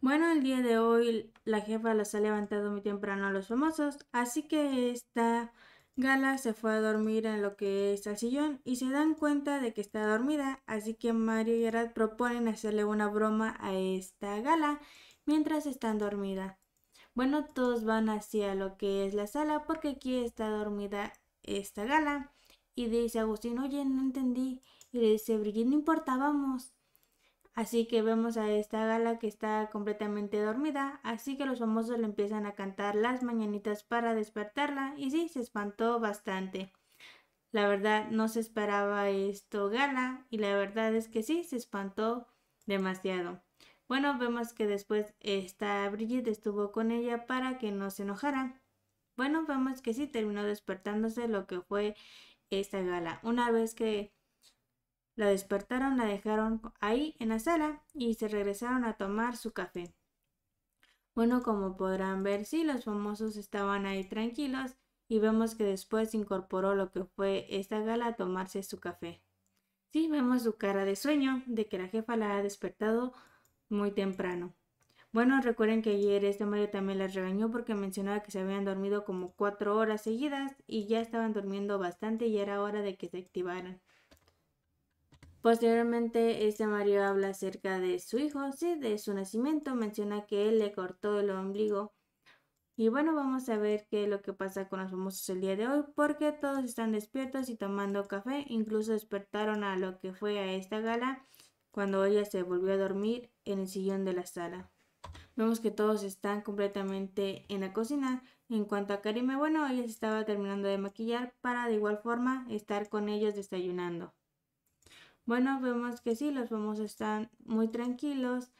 Bueno, el día de hoy la jefa los ha levantado muy temprano a los famosos, así que esta Gala se fue a dormir en lo que es el sillón y se dan cuenta de que está dormida, así que Mario y Gerard proponen hacerle una broma a esta Gala mientras están dormida. Bueno, todos van hacia lo que es la sala porque aquí está dormida esta Gala y dice Agustín, oye, no entendí. Y le dice, Brigitte, no importa, vamos. Así que vemos a esta gala que está completamente dormida, así que los famosos le empiezan a cantar las mañanitas para despertarla y sí, se espantó bastante. La verdad no se esperaba esto gala y la verdad es que sí, se espantó demasiado. Bueno, vemos que después esta Bridget estuvo con ella para que no se enojara. Bueno, vemos que sí terminó despertándose lo que fue esta gala. Una vez que la despertaron, la dejaron ahí en la sala y se regresaron a tomar su café. Bueno, como podrán ver, sí, los famosos estaban ahí tranquilos y vemos que después incorporó lo que fue esta gala a tomarse su café. Sí, vemos su cara de sueño, de que la jefa la ha despertado muy temprano. Bueno, recuerden que ayer este Mario también las regañó porque mencionaba que se habían dormido como cuatro horas seguidas y ya estaban durmiendo bastante y era hora de que se activaran. Posteriormente, este Mario habla acerca de su hijo, sí, de su nacimiento, menciona que él le cortó el ombligo. Y bueno, vamos a ver qué es lo que pasa con los famosos el día de hoy, porque todos están despiertos y tomando café, incluso despertaron a lo que fue a esta gala cuando ella se volvió a dormir en el sillón de la sala. Vemos que todos están completamente en la cocina. En cuanto a Karime, bueno, ella se estaba terminando de maquillar para de igual forma estar con ellos desayunando. Bueno, vemos que sí, los famosos están muy tranquilos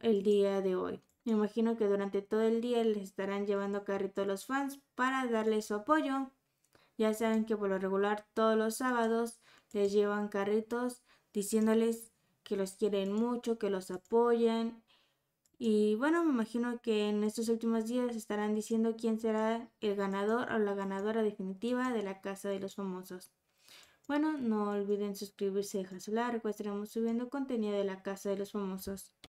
el día de hoy. Me imagino que durante todo el día les estarán llevando carritos a los fans para darles su apoyo. Ya saben que por lo regular todos los sábados les llevan carritos diciéndoles que los quieren mucho, que los apoyan. Y bueno, me imagino que en estos últimos días estarán diciendo quién será el ganador o la ganadora definitiva de la Casa de los Famosos. Bueno, no olviden suscribirse y dejar su like. Estaremos subiendo contenido de la Casa de los Famosos.